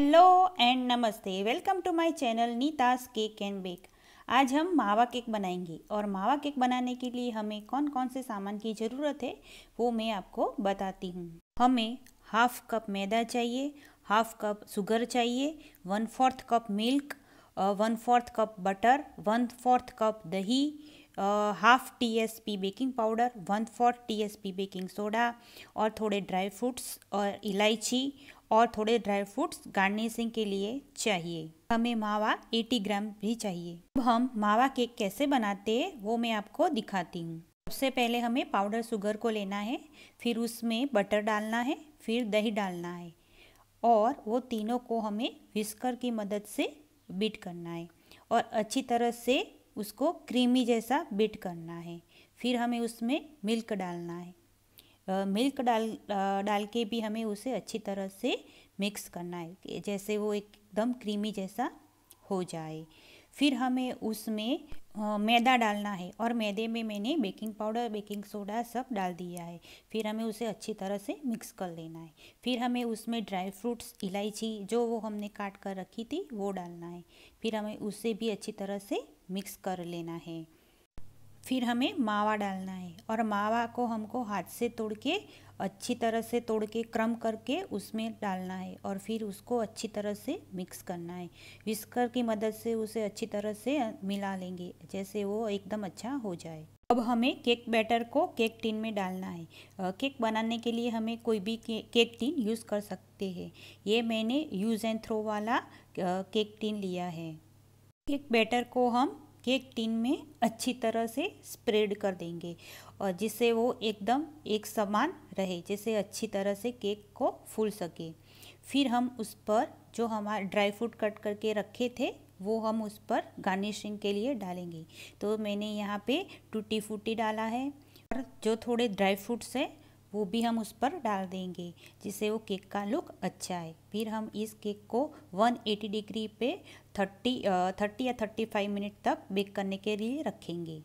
hello and नमस्ते welcome to my channel Nita's cake and bake आज हम मावा केक बनाएंगे और मावा केक बनाने के लिए हमें कौन कौन से सामान की ज़रूरत है वो मैं आपको बताती हूँ हमें हाफ कप मैदा चाहिए हाफ कप शुगर चाहिए one fourth cup milk one fourth cup butter one fourth cup दही half T S P baking powder one fourth T S P baking soda और थोड़े ड्राई फ्रूट्स और इलायची और थोड़े ड्राई फ्रूट्स गार्निशिंग के लिए चाहिए हमें मावा 80 ग्राम भी चाहिए अब हम मावा केक कैसे बनाते हैं वो मैं आपको दिखाती हूँ सबसे पहले हमें पाउडर शुगर को लेना है फिर उसमें बटर डालना है फिर दही डालना है और वो तीनों को हमें विस्कर की मदद से बीट करना है और अच्छी तरह से उसको क्रीमी जैसा बीट करना है फिर हमें उसमें मिल्क डालना है आ, मिल्क डाल आ, डाल के भी हमें उसे अच्छी तरह से मिक्स करना है जैसे वो एकदम क्रीमी जैसा हो जाए फिर हमें उसमें मैदा डालना है और मैदे में मैंने बेकिंग पाउडर बेकिंग सोडा सब डाल दिया है फिर हमें उसे अच्छी तरह से मिक्स कर लेना है फिर हमें उसमें ड्राई फ्रूट्स इलायची जो वो हमने काट कर रखी थी वो डालना है फिर हमें उसे भी अच्छी तरह से मिक्स कर लेना है फिर हमें मावा डालना है और मावा को हमको हाथ से तोड़ के अच्छी तरह से तोड़ के क्रम करके उसमें डालना है और फिर उसको अच्छी तरह से मिक्स करना है विस्कर की मदद से उसे अच्छी तरह से मिला लेंगे जैसे वो एकदम अच्छा हो जाए अब हमें केक बैटर को केक टिन में डालना है केक बनाने के लिए हमें कोई भी केक टिन यूज़ कर सकते हैं ये मैंने यूज़ एंड थ्रो वाला केक टिन लिया है केक बैटर को हम केक टिन में अच्छी तरह से स्प्रेड कर देंगे और जिससे वो एकदम एक समान रहे जिससे अच्छी तरह से केक को फूल सके फिर हम उस पर जो हमारे ड्राई फ्रूट कट करके रखे थे वो हम उस पर गार्निशिंग के लिए डालेंगे तो मैंने यहाँ पे टूटी फूटी डाला है और जो थोड़े ड्राई फ्रूट्स हैं वो भी हम उस पर डाल देंगे जिससे वो केक का लुक अच्छा है फिर हम इस केक को 180 डिग्री पे 30 30 या 35 मिनट तक बेक करने के लिए रखेंगे